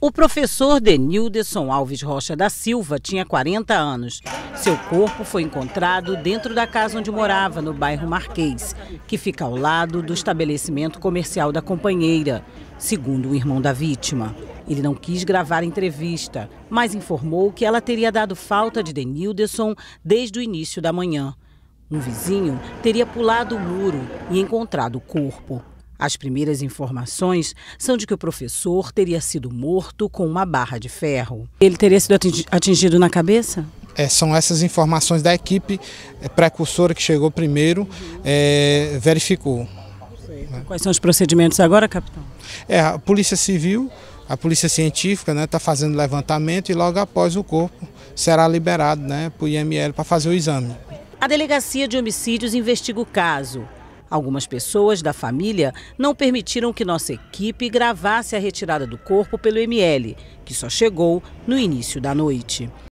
O professor Denilderson Alves Rocha da Silva tinha 40 anos. Seu corpo foi encontrado dentro da casa onde morava, no bairro Marquês, que fica ao lado do estabelecimento comercial da companheira, segundo o irmão da vítima. Ele não quis gravar a entrevista, mas informou que ela teria dado falta de Denilderson desde o início da manhã. Um vizinho teria pulado o muro e encontrado o corpo. As primeiras informações são de que o professor teria sido morto com uma barra de ferro. Ele teria sido atingido na cabeça? É, são essas informações da equipe é, precursora que chegou primeiro, é, verificou. Quais são os procedimentos agora, capitão? É, a Polícia Civil, a Polícia Científica está né, tá fazendo levantamento e logo após o corpo será liberado né, para o IML para fazer o exame. A Delegacia de Homicídios investiga o caso. Algumas pessoas da família não permitiram que nossa equipe gravasse a retirada do corpo pelo ML, que só chegou no início da noite.